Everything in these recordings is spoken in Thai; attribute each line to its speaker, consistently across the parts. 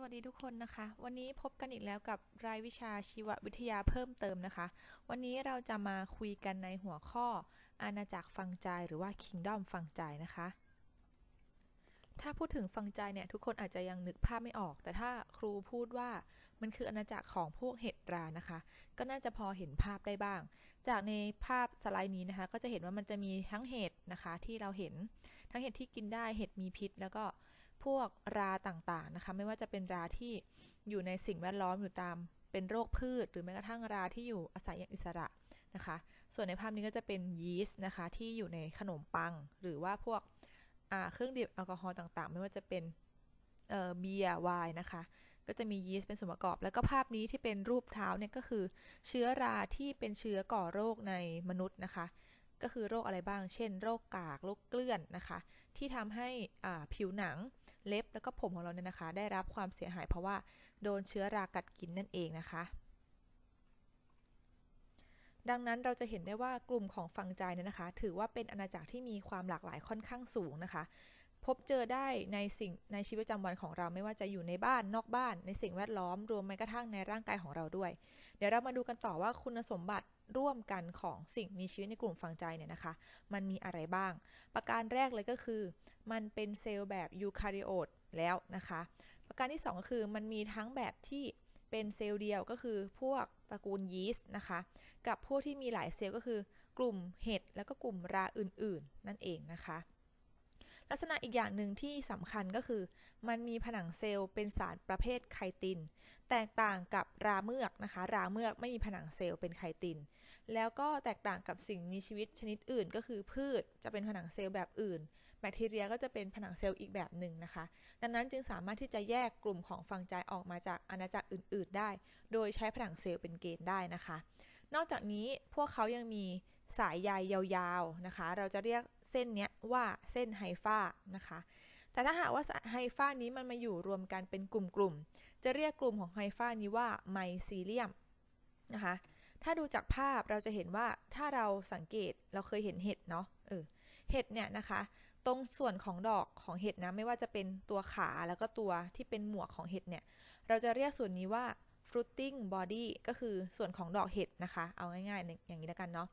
Speaker 1: สวัสดีทุกคนนะคะ วันนี้พบกันอีกแล้วกับรายวิชาชีววิทยาเพิ่มเติมนะคะ วันนี้เราจะมาคุยกันในหัวข้อ อาณาจักรฟังใจหรือว่าคิงดอมฟังใจนะคะ ถ้าพูดถึงฟังใจเนี่ย ทุกคนอาจจะยังนึกภาพไม่ออก แต่ถ้าครูพูดว่ามันคืออาณาจักรของพวกเห็ดรานะคะ ก็น่าจะพอเห็นภาพได้บ้าง จากในภาพสไลด์นี้นะคะ ก็จะเห็นว่ามันจะมีทั้งเห็ดนะคะที่เราเห็นทั้งเห็ดที่กินได้เห็ดมีพิษ แล้วก็พวกราต่างๆนะคะ ไม่ว่าจะเป็นราที่อยู่ในสิ่งแวดล้อมอยู่ตามเป็นโรคพืช หรือแม้กระทั่งราที่อยู่อาศัยอย่างอิสระนะคะ ส่วนในภาพนี้ก็จะเป็นยีสต์นะคะ ที่อยู่ในขนมปัง หรือว่าพวกเครื่องดื่มแอลกอฮอล์ต่าง ๆ ไม่ว่าจะเป็นเบียร์ไวน์นะคะ ก็จะมียีสต์เป็นส่วนประกอบ แล้วก็ภาพนี้ที่เป็นรูปเท้าเนี่ยก็คือ เชื้อราที่เป็นเชื้อก่อโรคในมนุษย์นะคะ ก็คือโรคอะไรบ้าง เช่น โรคกากโรคเกลื่อนนะคะ ที่ทำให้ผิวหนังเล็บแล้วก็ผมของเราเนี่ยนะคะได้รับความเสียหายเพราะว่า โดนเชื้อรากัดกินนั่นเองนะคะ ดังนั้นเราจะเห็นได้ว่ากลุ่มของฟังใจเนี่ยนะคะ ถือว่าเป็นอาณาจักรที่มีความหลากหลายค่อนข้างสูงนะคะ พบเจอได้ในสิ่งในชีวิตประจำวันของเราไม่ว่าจะอยู่ในบ้านนอกบ้าน ในสิ่งแวดล้อมรวมแม้กระทั่งในร่างกายของเราด้วย เดี๋ยวเรามาดูกันต่อว่าคุณสมบัติร่วมกันของสิ่งมีชีวิตในกลุ่มฝังใจเนี่ยนะคะ มันมีอะไรบ้าง ประการแรกเลยก็คือ มันเป็นเซลล์แบบยูคาริโอตแล้วนะคะ ประการที่ 2 ก็คือ มันมีทั้งแบบที่เป็นเซลล์เดียวก็คือ พวกตระกูลยีสต์นะคะ กับพวกที่มีหลายเซลล์ก็คือกลุ่มเห็ดแล้วก็กลุ่มราอื่น ๆ นั่นเองนะคะ ลักษณะอีกอย่างหนึ่งที่สำคัญก็คือ มันมีผนังเซลล์เป็นสารประเภทไคติน แตกต่างกับราเมือกนะคะ ราเมือกไม่มีผนังเซลล์เป็นไคตินแล้วก็แตกต่างกับสิ่งมีชีวิตชนิดอื่นก็คือพืชจะเป็นผนังเซลล์แบบอื่นแบคทีเรียก็จะเป็นผนังเซลล์อีกแบบหนึ่งนะคะ ดังนั้นจึงสามารถที่จะแยกกลุ่มของฟังไจออกมาจากอาณาจักรอื่นๆได้ โดยใช้ผนังเซลล์เป็นเกณฑ์ได้นะคะ นอกจากนี้พวกเขายังมีสายใยยาวๆนะคะ เราจะเรียกเส้นนี้ว่าเส้นไฮฟ้านะคะ แต่ถ้าหากว่าไฮฟ้านี้มันมาอยู่รวมกันเป็นกลุ่มๆจะเรียกกลุ่มของไฮฟ้านี้ว่าไมซีเลียมนะคะถ้าดูจากภาพเราจะเห็นว่าถ้าเราสังเกตเราเคยเห็นเห็ด เนาะเออเห็ดเนี่ยนะคะ ตรงส่วนของดอกของเห็ดนะ ไม่ว่าจะเป็นตัวขาแล้วก็ตัวที่เป็นหมวกของเห็ดเนี่ย เราจะเรียกส่วนนี้ว่า fruiting body ก็คือส่วนของดอกเห็ดนะคะ เอาง่าย ๆ อย่างนี้แล้วกันเนาะ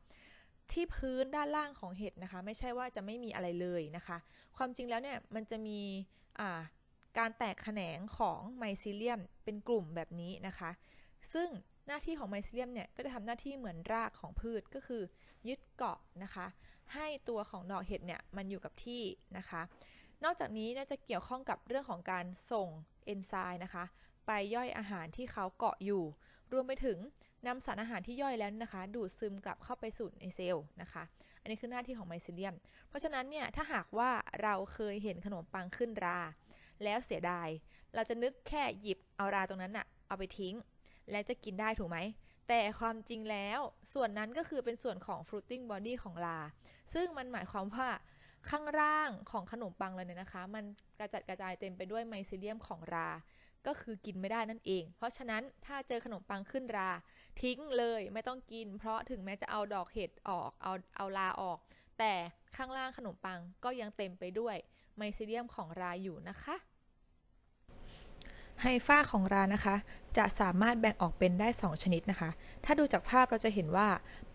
Speaker 1: ที่พื้นด้านล่างของเห็ดนะคะ ไม่ใช่ว่าจะไม่มีอะไรเลยนะคะ ความจริงแล้วเนี่ยมันจะมีการแตกแขนงของไมซีเลียมเป็นกลุ่มแบบนี้นะคะ ซึ่งหน้าที่ของไมซิเลียมเนี่ยก็จะทำหน้าที่เหมือนรากของพืชก็คือ ยึดเกาะนะคะ ให้ตัวของดอกเห็ดเนี่ยมันอยู่กับที่นะคะ นอกจากนี้ น่าจะเกี่ยวข้องกับเรื่องของการส่งเอนไซม์นะคะ ไปย่อยอาหารที่เขาเกาะอยู่ รวมไปถึงนำสารอาหารที่ย่อยแล้วนะคะ ดูดซึมกลับเข้าไปสู่ในเซลล์นะคะ อันนี้คือหน้าที่ของไมซิเลียม เพราะฉะนั้นเนี่ยถ้าหากว่าเราเคยเห็นขนมปังขึ้นรา แล้วเสียดายเราจะนึกแค่หยิบเอาราตรงนั้นอะเอาไปทิ้งและจะกินได้ถูกไหม แต่ความจริงแล้ว ส่วนนั้นก็คือเป็นส่วนของ fruiting body ของลาซึ่งมันหมายความว่าข้างล่างของขนมปังเลยเนี่ยนะคะ มันกระจัด กระจายเต็มไปด้วยไมซิเลียมของรา ก็คือกินไม่ได้นั่นเอง เพราะฉะนั้นถ้าเจอขนมปังขึ้นราทิ้งเลยไม่ต้องกิน เพราะถึงแม้จะเอาดอกเห็ดออก เอาเอาลาออก แต่ข้างล่างขนมปังก็ยังเต็มไปด้วยไมซิเลียมของราอยู่นะคะไฮฟ้าของรานะคะ จะสามารถแบ่งออกเป็นได้ 2 ชนิดนะคะ ถ้าดูจากภาพเราจะเห็นว่า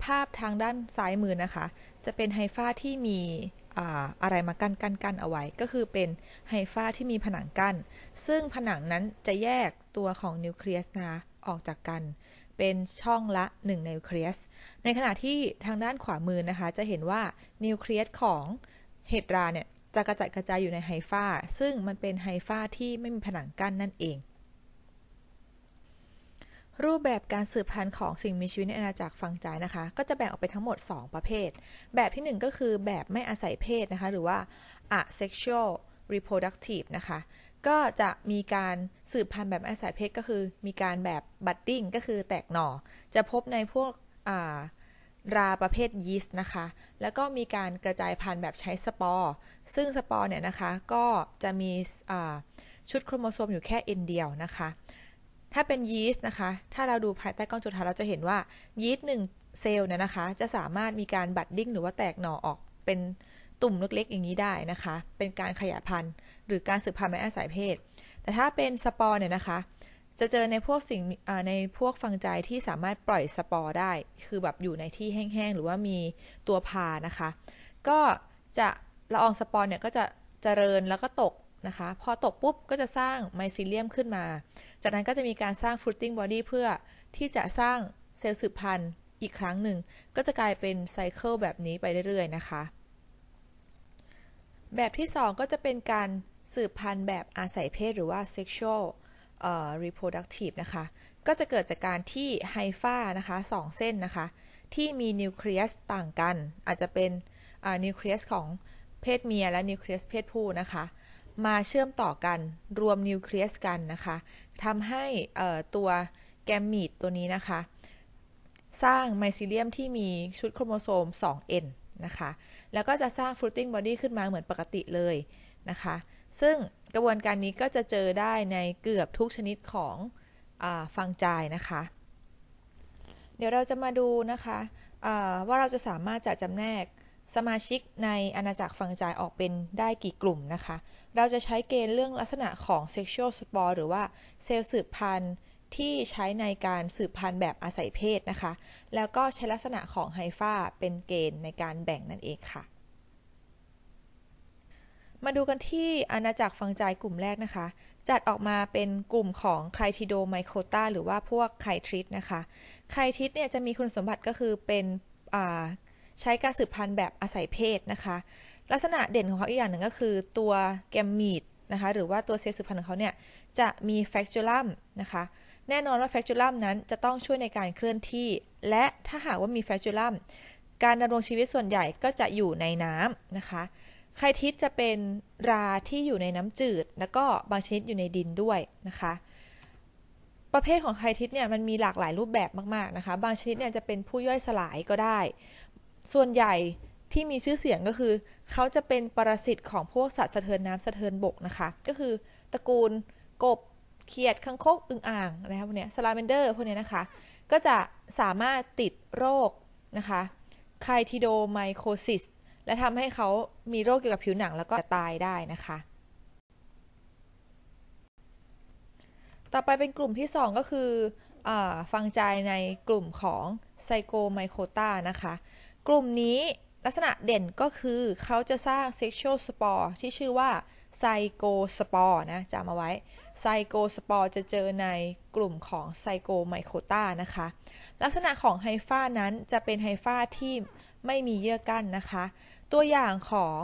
Speaker 1: ภาพทางด้านซ้ายมือนะคะ จะเป็นไฮฟ้าที่มีอะไรมากั้นกั้นกั้นเอาไว้ก็คือเป็นไฮฟ้าที่มีผนังกั้นซึ่งผนังนั้นจะแยกตัวของนิวเคลียสนะออกจากกันเป็นช่องละ1นิวเคลียสในขณะที่ทางด้านขวามือนะคะ จะเห็นว่านิวเคลียสของเฮตราเนี่ยจะกระจายกระจายอยู่ในไฮฟาซึ่งมันเป็นไฮฟาที่ไม่มีผนังกั้นนั่นเอง รูปแบบการสืบพันธุ์ของสิ่งมีชีวิตในอาณาจักรฟังใจนะคะ ก็จะแบ่งออกไปทั้งหมด 2 ประเภท แบบที่ 1 ก็คือแบบไม่อาศัยเพศนะคะ หรือว่า asexual reproductive นะคะก็จะมีการสืบพันธุ์แบบอาศัยเพศก็คือมีการแบบบัตติ้งก็คือแตกหน่อจะพบในพวกราประเภทยีสต์นะคะ แล้วก็มีการกระจายพันธุ์แบบใช้สปอร์ ซึ่งสปอร์เนี่ยนะคะ ก็จะมีชุดโครโมโซมอยู่แค่เอ็นเดียวนะคะ ถ้าเป็นยีสต์นะคะ ถ้าเราดูภายใต้กล้องจุลทรรศน์เราจะเห็นว่ายีสต์หนึ่งเซลล์เนี่ยนะคะ จะสามารถมีการบัดดิ้งหรือว่าแตกหน่อออกเป็นตุ่มเล็กๆอย่างนี้ได้นะคะ เป็นการขยายพันธุ์ หรือการสืบพันธุ์ม่อาศัยเพศ แต่ถ้าเป็นสปอร์เนี่ยนะคะจะเจอในพวกสิ่งในพวกฟังใจที่สามารถปล่อยสปอร์ได้ คือแบบอยู่ในที่แห้งๆ หรือว่ามีตัวพานะคะ ก็จะละอองสปอร์เนี่ยก็จะเจริญแล้วก็ตกนะคะ พอตกปุ๊บ ก็จะสร้างไมซีเลียมขึ้นมา จากนั้นก็จะมีการสร้างฟูตติ้งบอดี้เพื่อที่จะสร้างเซลล์สืบพันธุ์อีกครั้งหนึ่ง ก็จะกลายเป็นไซเคิลแบบนี้ไปเรื่อยๆนะคะ แบบที่ 2 ก็จะเป็นการสืบพันธุ์แบบอาศัยเพศหรือว่า sexual reproductive นะคะ ก็จะเกิดจากการที่ไฮฟ้านะคะสองเส้นนะคะ ที่มีนิวเคลียสต่างกัน อาจจะเป็นนิวเคลียสของเพศเมียและนิวเคลียสเพศผู้นะคะ มาเชื่อมต่อกันรวมนิวเคลียสกันนะคะทำให้ตัวแกมมีดตัวนี้นะคะ สร้างไมซิเลียมที่มีชุดโครโมโซม 2n นะคะ แล้วก็จะสร้างฟรุตติ้งบอดี้ขึ้นมาเหมือนปกติเลยนะคะ ซึ่งกระบวนการนี้ก็จะเจอได้ในเกือบทุกชนิดของอฟังจายนะคะ เดี๋ยวเราจะมาดูนะคะว่าเราจะสามารถจัดจำแนกสมาชิกในอาณาจักรฟังจายออกเป็นได้กี่กลุ่มนะคะ เราจะใช้เกณฑ์เรื่องลักษณะของ sexual spore หรือว่าเซลล์สืบพันธุ์ที่ใช้ในการสืบพันธุ์แบบอาศัยเพศนะคะ แล้วก็ใช้ลักษณะของไฮฟาเป็นเกณฑ์ในการแบ่งนั่นเองค่ะมาดูกันที่อาณาจักรฟังจายกลุ่มแรกนะคะ จัดออกมาเป็นกลุ่มของไคทิโดไมโครตาหรือว่าพวกไครทิสนะคะ ไครทิสเนี่ยจะมีคุณสมบัติก็คือเป็นใช้การสืบพันธุ์แบบอาศัยเพศนะคะ ลักษณะเด่นของเขาอีกอย่างหนึ่งก็คือตัวแกมมีดนะคะหรือว่าตัวเซลล์สืบพันธุ์ของเขาเนี่ย จะมีแฟกจูลัมนะคะ แน่นอนว่าแฟกจูลัมนั้นจะต้องช่วยในการเคลื่อนที่ และถ้าหากว่ามีแฟกจูลัม การดำรงชีวิตส่วนใหญ่ก็จะอยู่ในน้ำนะคะไคทิสจะเป็นราที่อยู่ในน้ำจืด แล้วก็บางชนิดอยู่ในดินด้วยนะคะประเภทของไคทิสเนี่ยมันมีหลากหลายรูปแบบมากๆนะคะ บางชนิดเนี่ยจะเป็นผู้ย่อยสลายก็ได้ ส่วนใหญ่ที่มีชื่อเสียงก็คือเขาจะเป็นปรสิตของพวกสัตว์สะเทินน้ำสะเทินบกนะคะก็คือตระกูลกบเขียดคังคกอึ่งอ่างนะคะพวกเนี้ยสลาเมนเดอร์พวกเนี้ยนะคะก็จะสามารถติดโรคนะคะไคทิโดไมโคซิสและทำให้เขามีโรคเกี่ยวกับผิวหนัง แล้วก็ตายได้นะคะ ต่อไปเป็นกลุ่มที่ 2 ก็คืออฟังใจในกลุ่มของไซโกไมโคตานะคะ กลุ่มนี้ลักษณะเด่นก็คือเขาจะสร้างเซ็กชวลสปอร์ที่ชื่อว่าไซโกสปอร์นะจำเอาไว้ ไซโกสปอร์จะเจอในกลุ่มของไซโกไมโคตานะคะ ลักษณะของไฮฟ้านั้นจะเป็นไฮฟ้าที่ไม่มีเยื่อกั้นนะคะตัวอย่างของ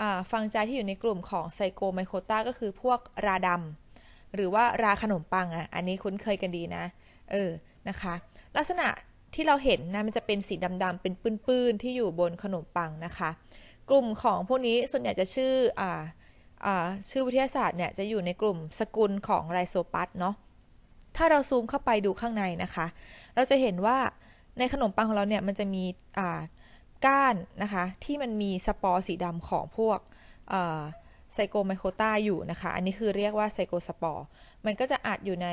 Speaker 1: อฟังใจ ที่อยู่ในกลุ่มของไซโกไมโครตาก็คือพวกราดำหรือว่าราขนมปังอ่ะ อันนี้คุ้นเคยกันดีนะ เออ นะคะ ลักษณะที่เราเห็นนะ มันจะเป็นสีดำๆเป็นปื้นๆ ที่อยู่บนขนมปังนะคะ กลุ่มของพวกนี้ส่วนใหญ่จะชื่ออชื่อวิทยาศาสตร์เนี่ยจะอยู่ในกลุ่มสกุลของไรโซปัสเนาะ ถ้าเราซูมเข้าไปดูข้างในนะคะ เราจะเห็นว่าในขนมปังของเราเนี่ย มันจะมีก้านนะคะที่มันมีสปอร์สีดำของพวกไซโกไมโครตาอยู่นะคะ อันนี้คือเรียกว่าไซโกสปอร์มันก็จะอัดอยู่ใน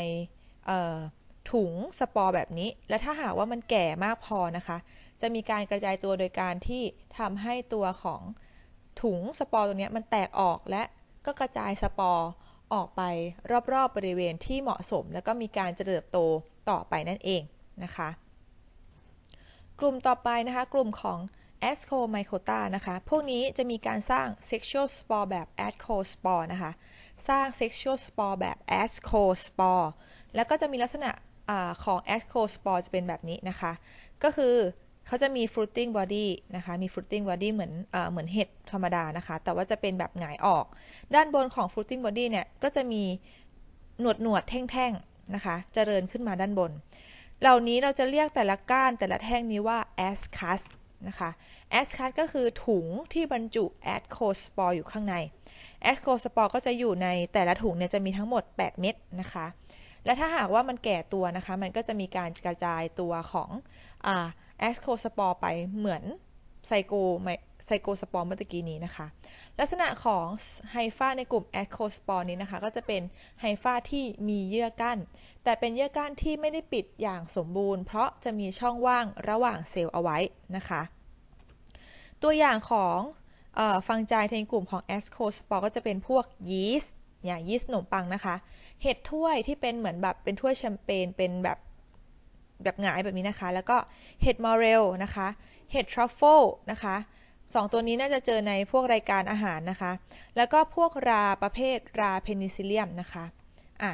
Speaker 1: ถุงสปอร์แบบนี้ และ ถ้าหากว่ามันแก่มากพอนะคะ จะมีการกระจายตัวโดยการที่ทำให้ตัวของถุงสปอร์ตัวนี้มันแตกออกและก็กระจายสปอร์ออกไปรอบๆบริเวณที่เหมาะสม แล้วก็มีการเจริญโตต่อไปนั่นเองนะคะ กลุ่มต่อไปนะคะกลุ่มของ a s c o m y c o t a นะคะ พวกนี้จะมีการสร้าง sexual spore แบบ a s c o spore นะคะ สร้าง sexual spore แบบ a s c o spore แล้วก็จะมีลักษณะอของ a s c o spore จะเป็นแบบนี้นะคะ ก็คือเขาจะมี fruiting body นะคะ มี fruiting body เหมือนอเหมือนเห็ดธรรมดานะคะ แต่ว่าจะเป็นแบบหงายออก ด้านบนของ fruiting body เนี่ย ก็จะมีหนวดหนวดแท่งๆนะคะ เจริญขึ้นมาด้านบน เหล่านี้เราจะเรียกแต่ละก้านแต่ละแท่งนี้ว่า ascus นะคะแอสคารก็คือถุงที่บรรจุแอสโคสปอร์อยู่ข้างใน แอสโคสปอร์ก็จะอยู่ในแต่ละถุงเนี่ยจะมีทั้งหมด 8 เม็ดนะคะ และถ้าหากว่ามันแก่ตัวนะคะ มันก็จะมีการกระจายตัวของแอสโคสปอร์ไปเหมือนไซโกไไซโคสปอร์เมื่อกี้นี้นะคะ ลักษณะของไฮฟาในกลุ่มแอดโคสปอร์นี้นะคะ ก็จะเป็นไฮฟาที่มีเยื่อกั้น แต่เป็นเยื่อกั้นที่ไม่ได้ปิดอย่างสมบูรณ์ เพราะจะมีช่องว่างระหว่างเซลล์เอาไว้นะคะ ตัวอย่างของฟังาจในกลุ่มของแอสโคสปอร์ก็จะเป็นพวกยีสต์อย่างยีสต์ขนมปังนะคะ เห็ดถ้วยที่เป็นเหมือนแบบเป็นถ้วยแชมเปญเป็นแบบแบบหงายแบบนี้นะคะ แล้วก็เห็ดมอเรลนะคะ เห็ดทรัฟเฟิลนะคะสองตัวนี้น่าจะเจอในพวกรายการอาหารนะคะ แล้วก็พวกราประเภทราเพนิซิลเลียมนะคะ อ่ะ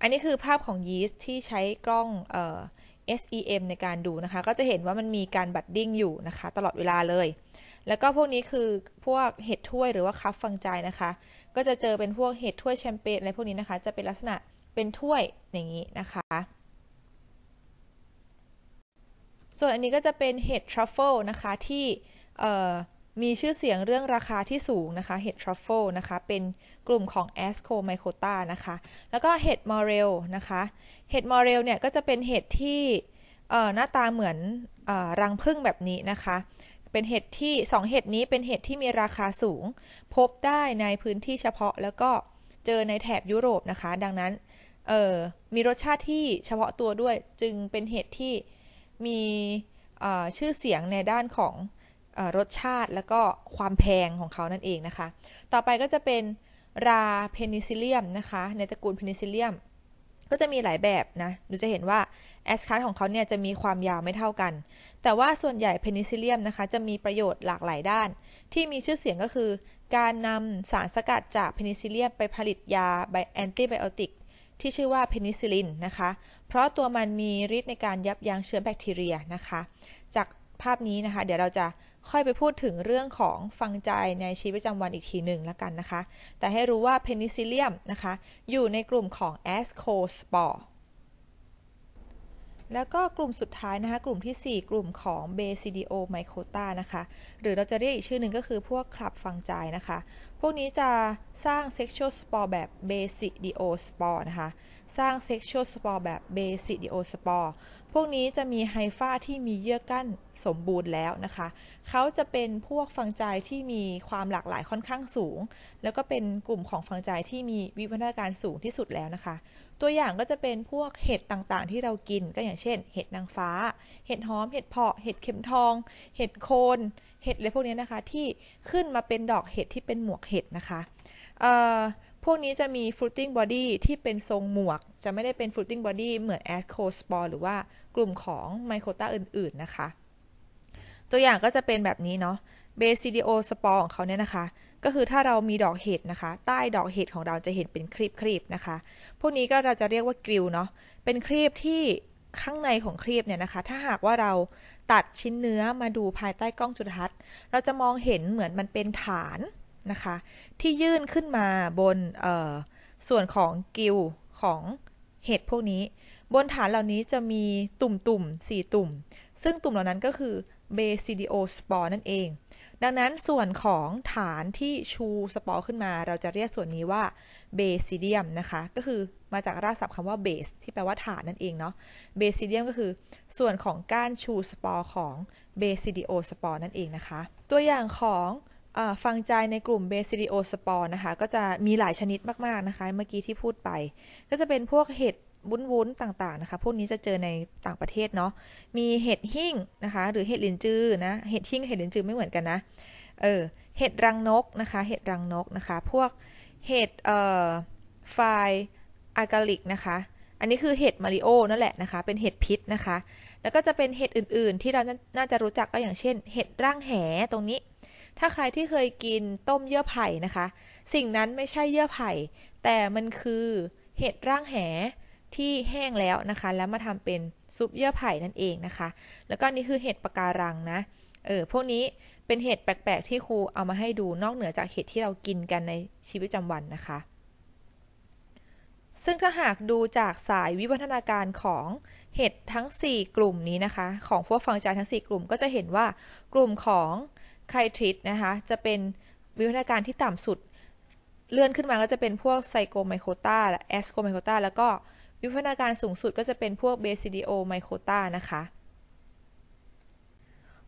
Speaker 1: อันนี้คือภาพของยีสต์ที่ใช้กล้องเอ่อ SEM ในการดูนะคะ ก็จะเห็นว่ามันมีการบัดดิ้งอยู่นะคะ ตลอดเวลาเลย แล้วก็พวกนี้คือพวกเห็ดถ้วยหรือว่าคัฟฟังใจนะคะ ก็จะเจอเป็นพวกเห็ดถ้วยแชมเปญอะไรพวกนี้นะคะ จะเป็นลักษณะเป็นถ้วยอย่างนี้นะคะ ส่วนอันนี้ก็จะเป็นเห็ดทรัฟเฟิลนะคะที่มีชื่อเสียงเรื่องราคาที่สูงนะคะ เห็ดทรัฟเฟิลนะคะ เป็นกลุ่มของ a s c o m y c o t a นะคะ แล้วก็เห็ดมอเรลนะคะ เห็ดมอเรลเนี่ย ก็จะเป็นเห็ดที่หน้าตาเหมือนอรังผึ้งแบบนี้นะคะ เป็นเห็ดที่สองเห็ดนี้เป็นเห็ดที่มีราคาสูง พบได้ในพื้นที่เฉพาะ แล้วก็เจอในแถบยุโรปนะคะ ดังนั้นมีรสชาติที่เฉพาะตัวด้วย จึงเป็นเห็ดที่มีชื่อเสียงในด้านของรสชาติแล้วก็ความแพงของเขานั่นเองนะคะ ต่อไปก็จะเป็นราเพนิซิเลียมนะคะ ในตระกูลเพนิซิเลียม ก็จะมีหลายแบบนะ ดูจะเห็นว่าแอสคัสของเขาเนี่ย จะมีความยาวไม่เท่ากัน แต่ว่าส่วนใหญ่เพนิซิเลียมนะคะ จะมีประโยชน์หลากหลายด้าน ที่มีชื่อเสียงก็คือ การนำสารสกัดจากเพนิซิเลียมไปผลิตยาไบแอนติไบโอติกที่ชื่อว่าเพนิซิลินนะคะ เพราะตัวมันมีฤทธิ์ในการยับยั้งเชื้อแบคทีเรียนะคะ จากภาพนี้นะคะ เดี๋ยวเราจะค่อยไปพูดถึงเรื่องของฟังใจในชีวิตประจำวันอีกทีหนึ่งละกันนะคะ แต่ให้รู้ว่าเพนิซิเลียมนะคะ อยู่ในกลุ่มของแอสโคสปอร์ แล้วก็กลุ่มสุดท้ายนะคะ กลุ่มที่ 4 กลุ่มของ b c d o m y c o t a นะคะ หรือเราจะเรียกอีกชื่อหนึ่งก็คือพวกคลับฟังใจนะคะ พวกนี้จะสร้าง Sexual Spore แบบ b c d o Spore นะคะ สร้าง Sexual Spore แบบ b c d o Spore พวกนี้จะมีไฮฟ้าที่มีเยื่อกั้นสมบูรณ์แล้วนะคะ เขาจะเป็นพวกฟังใจที่มีความหลากหลายค่อนข้างสูง แล้วก็เป็นกลุ่มของฟังใจที่มีวิวัฒนาการสูงที่สุดแล้วนะคะ ตัวอย่างก็จะเป็นพวกเห็ดต่างๆที่เรากินก็อย่างเช่น เห็ดนางฟ้า เห็ดหอม เห็ดเพาะ เห็ดเข็มทอง เห็ดโคน เห็ดอะไรพวกนี้นะคะ ที่ขึ้นมาเป็นดอกเห็ดที่เป็นหมวกเห็ดนะคะเอ่อพวกนี้จะมี f ุตต t i n g body ที่เป็นทรงหมวก จะไม่ได้เป็น f ุตต t i n g body เหมือน ascospore หรือว่ากลุ่มของไมโครตาอื่นๆ นะคะ ตัวอย่างก็จะเป็นแบบนี้ เนาะ basidio spore ของเขาเนี่ยนะคะ ก็คือถ้าเรามีดอกเห็ดนะคะ ใต้ดอกเห็ดของเราจะเห็นเป็นครีบๆ นะคะ พวกนี้ก็เราจะเรียกว่ากริลเนาะ เป็นครีบที่ข้างในของครีบเนี่ยนะคะ ถ้าหากว่าเราตัดชิ้นเนื้อมาดูภายใต้กล้องจุลทรรศน์ เราจะมองเห็นเหมือนมันเป็นฐานนะคะ ที่ยื่นขึ้นมาบนส่วนของกิลของเห็ดพวกนี้ บนฐานเหล่านี้จะมีตุ่มตุ่มสี่ตุ่ม ซึ่งตุ่มเหล่านั้นก็คือเบซิดิโอสปอร์นั่นเอง ดังนั้นส่วนของฐานที่ชูสปอร์ขึ้นมา เราจะเรียกส่วนนี้ว่าเบซิเดียมนะคะ ก็คือมาจากรากศัพท์คำว่าเบสที่แปลว่าฐานนั่นเองเนาะเบซิเดียมก็คือส่วนของก้านชูสปอร์ของเบซิดิโอสปอร์นั่นเองนะคะตัวอย่างของฟังใจในกลุ่มเบซิดิโอสปอร์นะคะก็จะมีหลายชนิดมากๆนะคะ เมื่อกี้ที่พูดไป ก็จะเป็นพวกเห็ดวุ้นวุ้นต่างๆนะคะพวกนี้จะเจอในต่างประเทศเนาะมีเห็ดหิ่งนะคะหรือเห็ดลินจือนะเห็ดหิ่งเห็ดลินจือไม่เหมือนกันนะเออเห็ดรังนกนะคะ เห็ดรังนกนะคะพวกเห็ดเอ่อไฟอากาลิกนะคะอันนี้คือเห็ดมาริโอนั่นแหละนะคะ เป็นเห็ดพิษนะคะ แล้วก็จะเป็นเห็ดอื่นๆที่เราน่าจะรู้จักก็อย่างเช่น เห็ดร่างแหตรงนี้ถ้าใครที่เคยกินต้มเยื่อไผ่นะคะ สิ่งนั้นไม่ใช่เยื่อไผ่ แต่มันคือเห็ดร่างแหที่แห้งแล้วนะคะแล้วมาทำเป็นซุปเยื่อไผ่นั่นเองนะคะ แล้วก็นี่คือเห็ดปะการังนะเออพวกนี้เป็นเห็ดแปลกๆ ที่ครูเอามาให้ดูนอกเหนือจากเห็ดที่เรากินกันในชีวิตประจำวันนะคะ ซึ่งถ้าหากดูจากสายวิวัฒนาการของเห็ดทั้ง 4 กลุ่มนี้นะคะ ของพวกฟังจานทั้ง 4 กลุ่ม ก็จะเห็นว่ากลุ่มของไคทริตนะคะ จะเป็นวิวัฒนาการที่ต่ำสุด เลื่อนขึ้นมาก็จะเป็นพวกไซโกไมโครตาและแอสโกไมโครตาแล้วก็ วิวัฒนาการสูงสุดก็จะเป็นพวกเบซิดิโอไมโครตานะคะ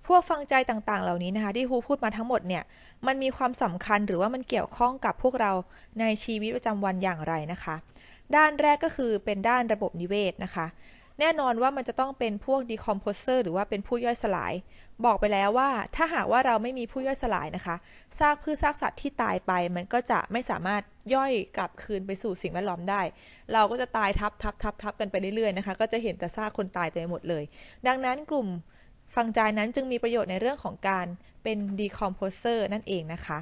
Speaker 1: พวกฟังใจต่างๆเหล่านี้นะคะ ที่ครูพูดมาทั้งหมดเนี่ย มันมีความสำคัญหรือว่ามันเกี่ยวข้องกับพวกเราในชีวิตประจำวันอย่างไรนะคะ ด้านแรกก็คือเป็นด้านระบบนิเวศนะคะแน่นอนว่ามันจะต้องเป็น พวกดีคอมโพเซอร์หรือว่าเป็นผู้ย่อยสลาย บอกไปแล้วว่าถ้าหากว่าเราไม่มีผู้ย่อยสลายนะคะ ซากพืชซากสัตว์ที่ตายไปมันก็จะไม่สามารถย่อยกลับคืนไปสู่สิ่งแวดล้อมได้ เราก็จะตายทับทับทับทับกันไปเรื่อยๆนะคะ ก็จะเห็นแต่ซากคนตายเต็มไปหมดเลย ดังนั้นกลุ่มฟังจายนั้นจึงมีประโยชน์ในเรื่องของการเป็นดีคอมโพเซอร์นั่นเองนะคะ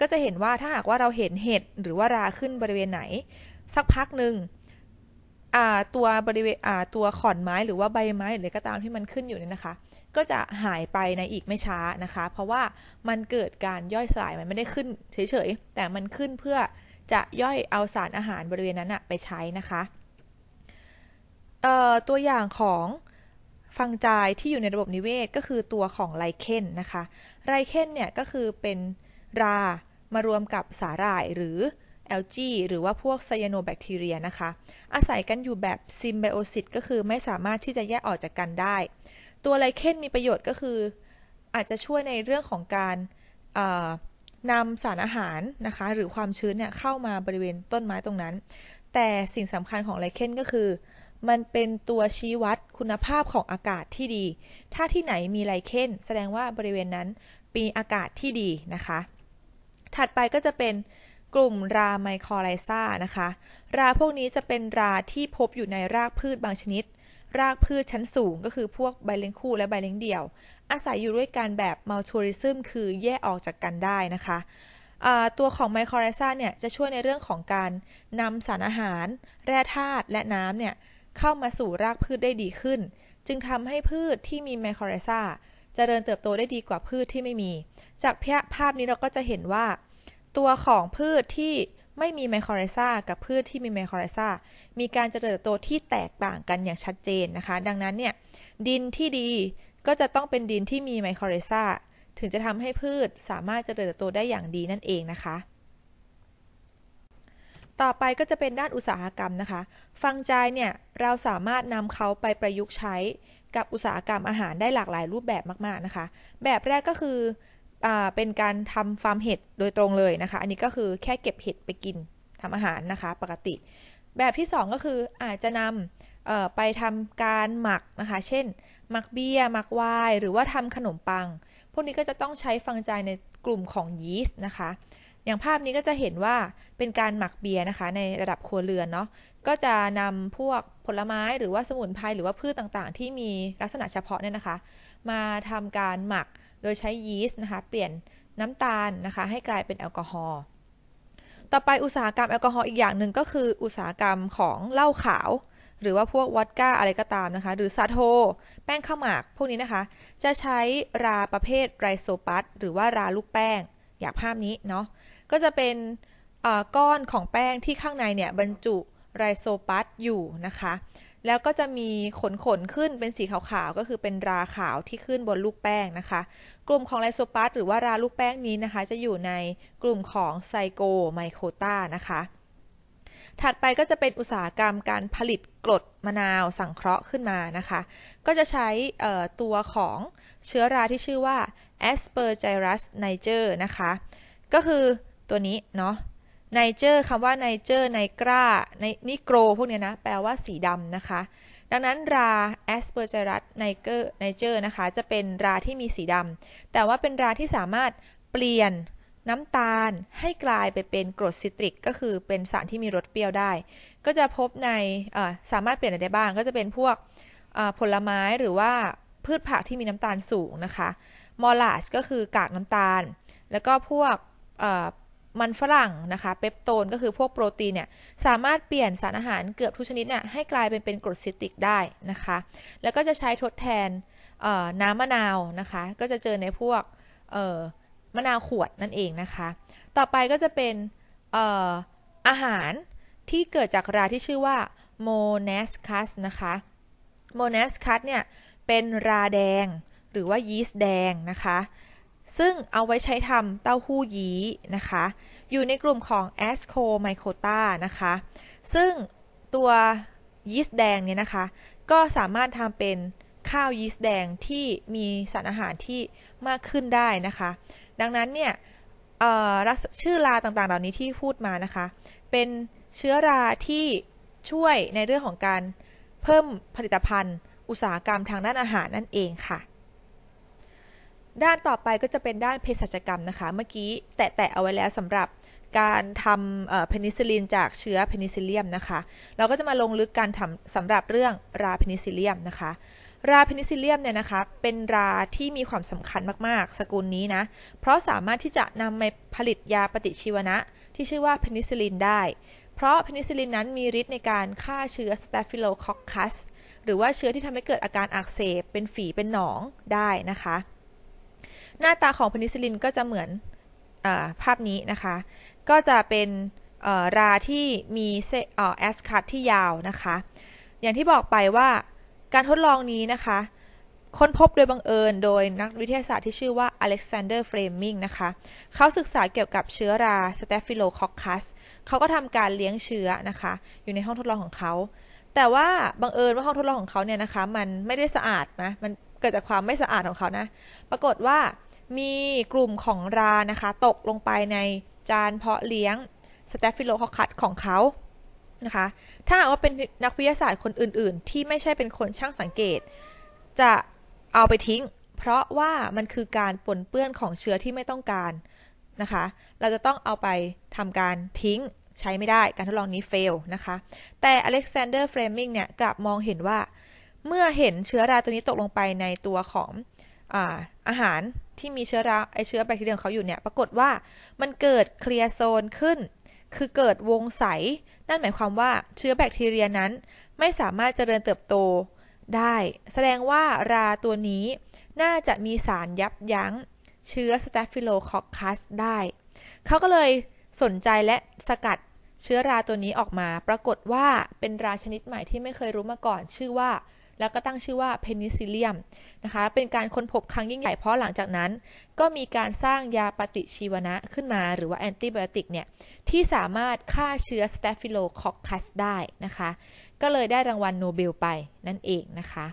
Speaker 1: ก็จะเห็นว่าถ้าหากว่าเราเห็นเห็ดหรือว่าราขึ้นบริเวณไหน สักพักหนึ่งตัวบริเวณตัวขอนไม้หรือว่าใบไม้หรือก็ตามที่มันขึ้นอยู่เนี่ยนะคะ ก็จะหายไปในอีกไม่ช้านะคะ เพราะว่ามันเกิดการย่อยสลายมันไม่ได้ขึ้นเฉยๆแต่มันขึ้นเพื่อจะย่อยเอาสารอาหารบริเวณนั้นอะไปใช้นะคะตัวอย่างของฟังจาย ที่อยู่ในระบบนิเวศก็คือตัวของไลเคนนะคะไลเคนเนี่ยก็คือเป็นรามารวมกับสาหร่ายหรือแอลจีหรือว่าพวกไซยาโนแบคทีเรียนะคะอาศัยกันอยู่แบบซิมไบโอซิสก็คือไม่สามารถที่จะแยกออกจากกันได้ ตัวไลเคนมีประโยชน์ก็คืออาจจะช่วยในเรื่องของการนำสารอาหารนะคะหรือความชื้นเนี่ยเข้ามาบริเวณต้นไม้ตรงนั้น แต่สิ่งสำคัญของไลเคนก็คือมันเป็นตัวชี้วัดคุณภาพของอากาศที่ดี ถ้าที่ไหนมีไลเคนแสดงว่าบริเวณนั้นมีอากาศที่ดีนะคะถัดไปก็จะเป็นกลุ่มราไมคอไลซานะคะ ราพวกนี้จะเป็นราที่พบอยู่ในรากพืชบางชนิด รากพืชชั้นสูงก็คือพวกใบเลี้ยงคู่และใบเลี้ยงเดี่ยว อาศัยอยู่ด้วยกันแบบมัลทูริซึม คือแยกออกจากกันได้นะคะ ตัวของไมโครไรซาเนี่ยจะช่วยในเรื่องของการนำสารอาหาร แร่ธาตุและน้ำเนี่ย เข้ามาสู่รากพืชได้ดีขึ้น จึงทำให้พืชที่มีไมโครไรซาเจริญเติบโตได้ดีกว่าพืชที่ไม่มี จากภาพนี้เราก็จะเห็นว่าตัวของพืชที่ไม่มีไมโครไรซากับพืชที่มีไมโครไรซามีการเจริญเติบโตที่แตกต่างกันอย่างชัดเจนนะคะ ดังนั้นเนี่ยดินที่ดีก็จะต้องเป็นดินที่มีไมโครไรซาถึงจะทำให้พืชสามารถเจริญเติบโตได้อย่างดีนั่นเองนะคะ ต่อไปก็จะเป็นด้านอุตสาหกรรมนะคะ ฟังจายเนี่ยเราสามารถนำเขาไปประยุกต์ใช้กับอุตสาหกรรมอาหารได้หลากหลายรูปแบบมาก ๆนะคะ แบบแรกก็คือเป็นการทำฟาร์มเห็ดโดยตรงเลยนะคะ อันนี้ก็คือแค่เก็บเห็ด ไปกินทำอาหารนะคะปกติ แบบที่ 2 ก็คืออาจจะนำไปทำการหมัก นะคะ เช่น หมักเบีย้ยหมักวายหรือว่าทำขนมปัง พวกนี้ก็จะต้องใช้ฟัง ใจ ในกลุ่มของยีสต์นะคะ อย่างภาพนี้ก็จะเห็นว่าเป็นการหมักเบียร์นะคะ ในระดับครัวเรือนเนาะก็จะนำพวกผลไม้หรือว่าสมุนไพรหรือว่าพืชต่างๆ ที่มีลักษณะเฉพาะเนี่ยนะคะ มาทำการหมักโดยใช้ยีสต์นะคะ เปลี่ยนน้ำตาลนะคะ ให้กลายเป็นแอลกอฮอล์ต่อไปอุตสาหกรรมแอลกอฮอล์อีกอย่างหนึ่งก็คืออุตสาหกรรมของเหล้าขาว หรือว่าพวกวอดก้าอะไรก็ตามนะคะหรือซาโท แป้งข้าวหมากพวกนี้นะคะ จะใช้ราประเภทไรโซปัสหรือว่าราลูกแป้งอย่างภาพนี้เนาะก็จะเป็นก้อนของแป้งที่ข้างในเนี่ยบรรจุไรโซปัสอยู่นะคะแล้วก็จะมีขนขนขึ้นเป็นสีขาวๆก็คือเป็นราขาวที่ขึ้นบนลูกแป้งนะคะ กลุ่มของไลโซปัสหรือว่าราลูกแป้งนี้นะคะจะอยู่ในกลุ่มของไซโกไมโครตานะคะถัดไปก็จะเป็นอุตสาหกรรมการผลิตกรดมะนาวสังเคราะห์ขึ้นมานะคะ ก็จะใช้ตัวของเชื้อราที่ชื่อว่า Aspergillus niger นะคะ ก็คือตัวนี้เนาะไนเจอร์คำว่าไนเจอร์ไนกราไนนิโกรพวกนี้นะแปลว่าสีดำนะคะ ดังนั้นราแอสเปอร์เจรัสไนเกอร์ไนเจอร์นะคะจะเป็นราที่มีสีดำแต่ว่าเป็นราที่สามารถเปลี่ยนน้ำตาลให้กลายไปเป็นกรดซิตริก ก็คือเป็นสารที่มีรสเปรี้ยวได้ ก็จะพบในสามารถเปลี่ยนอะไรได้บ้าง ก็จะเป็นพวกผลไม้หรือว่าพืชผักที่มีน้ำตาลสูงนะคะมอลลาสก็คือกากน้ำตาลแล้วก็พวกมันฝรั่งนะคะ เปปโตนก็คือพวกโปรตีนเนี่ย สามารถเปลี่ยนสารอาหารเกือบทุกชนิดเนี่ยให้กลายเป็นเป็นกรดซิตริกได้นะคะ แล้วก็จะใช้ทดแทนน้ำมะนาวนะคะ ก็จะเจอในพวกมะนาวขวดนั่นเองนะคะ ต่อไปก็จะเป็นอาหารที่เกิดจากราที่ชื่อว่าโมเนสคัสนะคะโมเนสคัสเนี่ยเป็นราแดงหรือว่ายีสต์แดงนะคะซึ่งเอาไว้ใช้ทำเต้าหู้ยี้นะคะ อยู่ในกลุ่มของ a s c o m y c o t a นะคะ ซึ่งตัวยีสต์แดงเนี่ยนะคะ ก็สามารถทำเป็นข้าวยีสต์แดงที่มีสารอาหารที่มากขึ้นได้นะคะ ดังนั้นเนี่ยชื่อราต่างๆเหล่านี้ที่พูดมานะคะ เป็นเชื้อราที่ช่วยในเรื่องของการเพิ่มผลิตภัณฑ์ อุตสาหกรรมทางด้านอาหารนั่นเองค่ะด้านต่อไปก็จะเป็นด้านเภสัชกรรมนะคะ เมื่อกี้แตะๆเอาไว้แล้วสำหรับการทำเพนิซิลินจากเชื้อเพนิซิลเลียมนะคะ เราก็จะมาลงลึกการทำสำหรับเรื่องราเพนิซิลเลียมนะคะ ราเพนิซิลเลียมเนี่ยนะคะ เป็นราที่มีความสำคัญมาก ๆ สกุลนี้นะ เพราะสามารถที่จะนำมาผลิตยาปฏิชีวนะ ที่ชื่อว่าเพนิซิลินได้ เพราะเพนิซิลินนั้นมีฤทธิ์ในการฆ่าเชื้อสเตฟิโลคอคคัสหรือว่าเชื้อที่ทำให้เกิดอาการอักเสบเป็นฝีเป็นหนองได้นะคะหน้าตาของเพนิซิลินก็จะเหมือนอภาพนี้นะคะ ก็จะเป็นราที่มีแอสคัตที่ยาวนะคะ อย่างที่บอกไปว่าการทดลองนี้นะคะ ค้นพบโดยบังเอิญโดยนักวิทยาศาสตร์ที่ชื่อว่าอเล็กซานเดอร์เฟรมิงนะคะเขาศึกษาเกี่ยวกับเชื้อราสเตฟิโลคอคคัสเขาก็ทำการเลี้ยงเชื้อนะคะ อยู่ในห้องทดลองของเขา แต่ว่าบังเอิญว่าห้องทดลองของเขาเนี่ยนะคะ มันไม่ได้สะอาดนะมันเกิดจากความไม่สะอาดของเขานะปรากฏว่ามีกลุ่มของรา นะคะ ตกลงไปในจานเพาะเลี้ยงสเตฟิโลคอคัสของเขา นะคะ ถ้าว่าเป็นนักวิทยาศาสตร์คนอื่นๆ ที่ไม่ใช่เป็นคนช่างสังเกต จะเอาไปทิ้ง เพราะว่ามันคือการปนเปื้อนของเชื้อที่ไม่ต้องการนะคะ เราจะต้องเอาไปทำการทิ้งใช้ไม่ได้ การทดลองนี้เฟลนะคะ แต่อเล็กซานเดอร์เฟรมิงเนี่ย กลับมองเห็นว่า เมื่อเห็นเชื้อราตัวนี้ตกลงไปในตัวของอาอาหารที่มีเชื้อราไอเชื้อแบคทีเรียของเขาอยู่เนี่ยปรากฏว่ามันเกิดเคลียร์โซนขึ้น คือเกิดวงใส นั่นหมายความว่าเชื้อแบคทีเรียนั้น ไม่สามารถเจริญเติบโตได้ แสดงว่าราตัวนี้น่าจะมีสารยับยั้ง เชื้อสเตฟิโลคอคัสได้ เขาก็เลยสนใจและสกัดเชื้อราตัวนี้ออกมา ปรากฏว่าเป็นราชนิดใหม่ที่ไม่เคยรู้มาก่อน ชื่อว่าแล้วก็ตั้งชื่อว่าเพนิซิลเลียมนะคะ เป็นการค้นพบครั้งยิ่งใหญ่เพราะหลังจากนั้น ก็มีการสร้างยาปฏิชีวนะขึ้นมา หรือว่าแอนติไบโอติกเนี่ย ที่สามารถฆ่าเชื้อสเตฟิโลคอคัสได้นะคะ ก็เลยได้รางวัลโนเบลไป นั่นเองนะคะ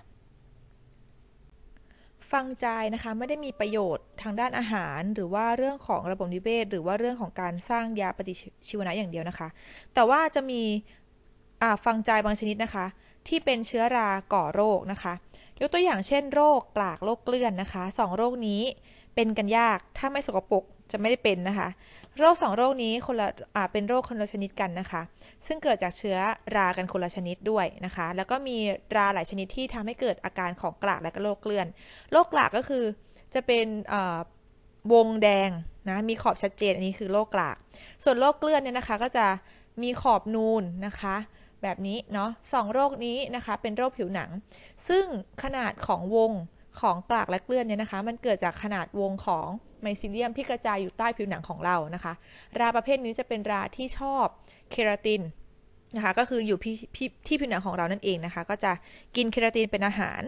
Speaker 1: ฟังใจนะคะ ไม่ได้มีประโยชน์ทางด้านอาหารหรือว่าเรื่องของระบบนิเวศหรือว่าเรื่องของการสร้างยาปฏิชีวนะอย่างเดียวนะคะ แต่ว่าจะมีฟังใจบางชนิดนะคะที่เป็นเชื้อราก่อโรคนะคะ ยกตัวอย่างเช่น โรคกลากโรคเกลื่อนนะคะสองโรคนี้เป็นกันยาก ถ้าไม่สกปรกจะไม่ได้เป็นนะคะ โรค 2 โรคนี้คนละเป็นโรคคนละชนิดกันนะคะ ซึ่งเกิดจากเชื้อรากันคนละชนิดด้วยนะคะ แล้วก็มีราหลายชนิดที่ทำให้เกิดอาการของกลากและก็โรคเกลื่อน โรคกลากก็คือจะเป็นวงแดงนะ มีขอบชัดเจน อันนี้คือโรคกลาก ส่วนโรคเกลื่อนเนี่ยนะคะ ก็จะมีขอบนูนนะคะแบบนี้เนาะสองโรคนี้นะคะเป็นโรคผิวหนัง ซึ่งขนาดของวงของกลากและเกลือนเนี่ยนะคะ มันเกิดจากขนาดวงของไมซิเลียมที่กระจายอยู่ใต้ผิวหนังของเรานะคะ ราประเภทนี้จะเป็นราที่ชอบเคราตินนะคะก็คืออยู่ที่ผิวหนังของเรานั่นเองนะคะ ก็จะกินเคราตินเป็นอาหาร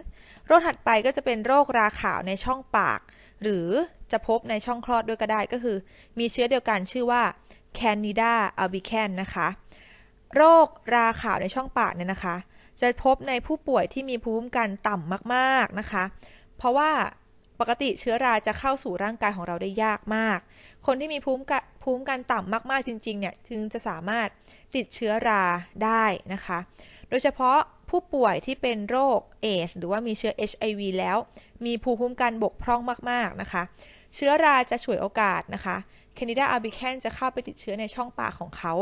Speaker 1: โรคถัดไปก็จะเป็นโรคราขาวในช่องปาก หรือจะพบในช่องคลอดด้วยก็ได้ก็คือ มีเชื้อเดียวกันชื่อว่าแคนนิดาอัลบิแคนนะคะโรคราขาวในช่องปากเนี่ยนะคะ จะพบในผู้ป่วยที่มีภูมิคุ้มกันต่ำมากๆนะคะ เพราะว่าปกติเชื้อราจะเข้าสู่ร่างกายของเราได้ยากมาก คนที่มีภูมิภูมิกันต่ำมากๆจริงๆเนี่ยจึงจะสามารถติดเชื้อราได้นะคะ โดยเฉพาะผู้ป่วยที่เป็นโรคเอชหรือว่ามีเชื้อ HIV แล้วมีภูมิคุ้มกันบกพร่องมาก ๆนะคะ เชื้อราจะฉวยโอกาสนะคะ c คน d ิดาอา b i บิแคนจะเข้าไปติดเชื้อในช่องปากของเขา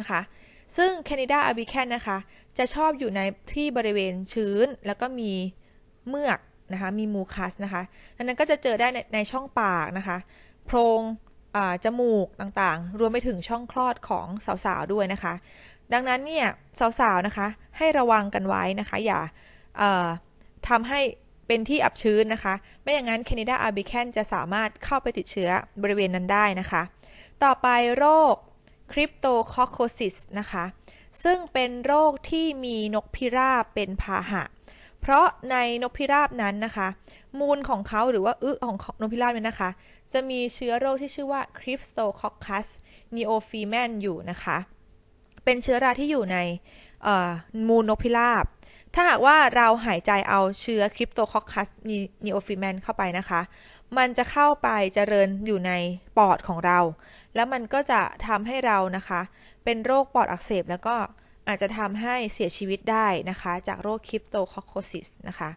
Speaker 1: นะคะซึ่งแคนิดาอาบิแคนนะคะ จะชอบอยู่ในที่บริเวณชื้นแล้วก็มีเมือกนะคะ มีมูคัสนะคะดังนั้นก็จะเจอได้ในในช่องปากนะคะ โพรงจมูกต่างๆ รวมไปถึงช่องคลอดของสาว ๆ ด้วยนะคะ ดังนั้นเนี่ย สาว ๆ นะคะให้ระวังกันไว้นะคะ อย่าทำให้เป็นที่อับชื้นนะคะ ไม่อย่างนั้นแคนิดาอาร์บิแคนจะสามารถเข้าไปติดเชื้อบริเวณนั้นได้นะคะ ต่อไปโรคคริปโตคอคโคซิสนะคะซึ่งเป็นโรคที่มีนกพิราบเป็นพาหะ เพราะในนกพิราบนั้นนะคะ มูลของเขาหรือว่าอึของนกพิราบเนี่ยนะคะจะมีเชื้อโรคที่ชื่อว่าคริปโตคอคคัสนีโอฟีแมนอยู่นะคะเป็นเชื้อราที่อยู่ในมูลนกพิราบ ถ้าหากว่าเราหายใจเอาเชื้อคริปโตคอคคัสนีโอฟีแมนเข้าไปนะคะมันจะเข้าไปเจริญอยู่ในปอดของเรา แล้วมันก็จะทำให้เรานะคะ เป็นโรคปอดอักเสบ แล้วก็อาจจะทำให้เสียชีวิตได้นะคะ จากโรคคิปโตคอคโคซิสนะคะ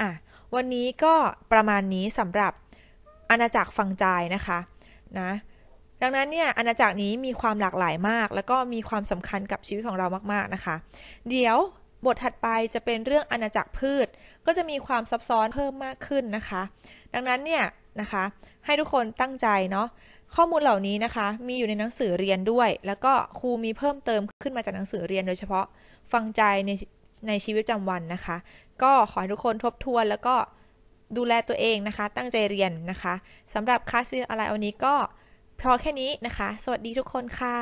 Speaker 1: อ่ะ วันนี้ก็ประมาณนี้สำหรับอาณาจักรฟังจายนะคะนะ ดังนั้นเนี่ยอาณาจักรนี้มีความหลากหลายมาก แล้วก็มีความสำคัญกับชีวิตของเรามาก ๆนะคะ เดี๋ยวบทถัดไปจะเป็นเรื่องอาณาจักรพืช ก็จะมีความซับซ้อนเพิ่มมากขึ้นนะคะดังนั้นเนี่ยนะคะให้ทุกคนตั้งใจเนาะข้อมูลเหล่านี้นะคะ มีอยู่ในหนังสือเรียนด้วย แล้วก็ครูมีเพิ่มเติมขึ้นมาจากหนังสือเรียน โดยเฉพาะ ฟังใจในในชีวิตประจำวันนะคะ ก็ขอให้ทุกคนทบทวน แล้วก็ดูแลตัวเองนะคะ ตั้งใจเรียนนะคะสำหรับคลาสเรียนอะไรเอวันนี้ก็พอแค่นี้นะคะสวัสดีทุกคนค่ะ